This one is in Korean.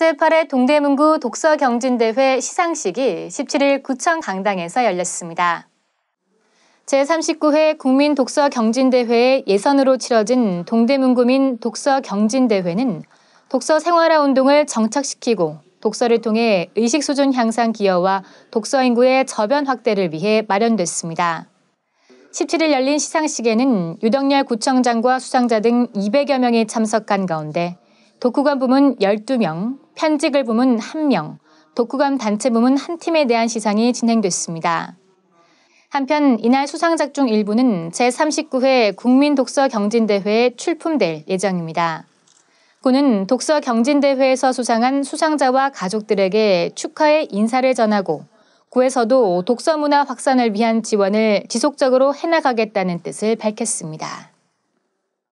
제8회 동대문구 독서경진대회 시상식이 17일 구청 강당에서 열렸습니다. 제39회 국민독서경진대회의 예선으로 치러진 동대문구민 독서경진대회는 독서생활화 운동을 정착시키고 독서를 통해 의식수준 향상 기여와 독서인구의 저변 확대를 위해 마련됐습니다. 17일 열린 시상식에는 유덕열 구청장과 수상자 등 200여 명이 참석한 가운데 독후감 부문 12명, 편직을 부문 1명, 독후감 단체 부문 1팀에 대한 시상이 진행됐습니다. 한편 이날 수상작 중 일부는 제39회 국민독서경진대회에 출품될 예정입니다. 군은 독서경진대회에서 수상한 수상자와 가족들에게 축하의 인사를 전하고 구에서도 독서문화 확산을 위한 지원을 지속적으로 해나가겠다는 뜻을 밝혔습니다.